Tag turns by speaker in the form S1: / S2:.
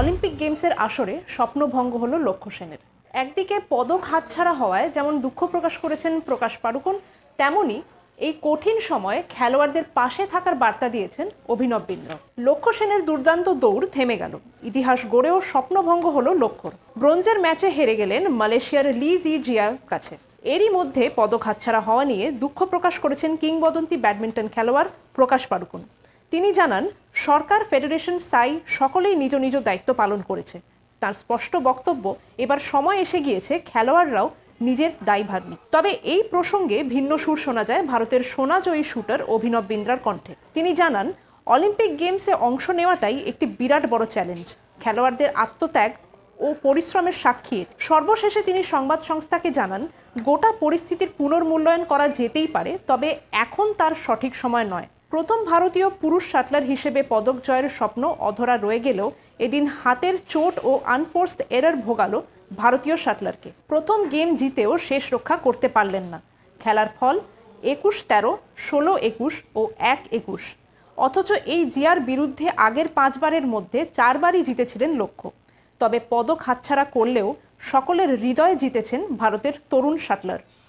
S1: Olympic গেমসের আসরে স্বপ্নভঙ্গ হলো লক্ষ্য সেনের একদিকে পদক হাতছাড়া হওয়ায় যেমন দুঃখ প্রকাশ করেছেন প্রকাশ পাড়ুকোন তেমনি এই কঠিন সময়ে খেলোয়াড়দের পাশে থাকার বার্তা দিয়েছেন অভিনব বিন্দ্র লক্ষ্য সেনের দুর্দান্ত দৌড় থেমে গেল ইতিহাস গড়েও স্বপ্নভঙ্গ হলো লক্ষ্যর ব্রোঞ্জের ম্যাচে হেরে গেলেন মালয়েশিয়ার লি জি জিয়ার কাছে এরই মধ্যে পদক হাতছাড়া হওয়া নিয়ে দুঃখ প্রকাশ করেছেন কিংবদন্তি ব্যাডমিন্টন খেলোয়াড় প্রকাশ পাড়ুকোন তিনি জানান সরকার ফেডারেশন সাই সকলেই নিজ নিজ দায়িত্ব পালন করেছে তার স্পষ্ট বক্তব্য এবার সময় এসে গিয়েছে খেলোয়াড়রাও নিজের দায়ভার নি তবে এই প্রসঙ্গে ভিন্ন সুর শোনা যায় ভারতের সোনাজয়ী শুটার অভিনব বিন্দ্রার কণ্ঠে তিনি জানান অলিম্পিক গেমসে অংশ নেওয়াটাই একটি বিরাট বড় চ্যালেঞ্জ খেলোয়াড়দের আত্মত্যাগ ও পরিশ্রমের সাক্ষী সর্বশেষে তিনি সংবাদ সংস্থাকে জানান গোটা পরিস্থিতির পুনর্মূল্যায়ন করা যেতেই পারে তবে এখন তার সঠিক সময় নয় প্রথম ভারতীয় পুরুষ শাটলার হিসেবে পদক জয়ের স্বপ্ন অধরা রয়ে গেলেও এদিন হাতের চোট ও আনফোর্সড এরার ভোগালো ভারতীয় শাটলারকে প্রথম গেম জিতেও শেষ রক্ষা করতে পারলেন না খেলার ফল একুশ তেরো ষোলো একুশ ও এক একুশ অথচ এই জিয়ার বিরুদ্ধে আগের পাঁচবারের মধ্যে চারবারই জিতেছিলেন লক্ষ্য তবে পদক হাতছাড়া করলেও সকলের হৃদয়ে জিতেছেন ভারতের তরুণ শাটলার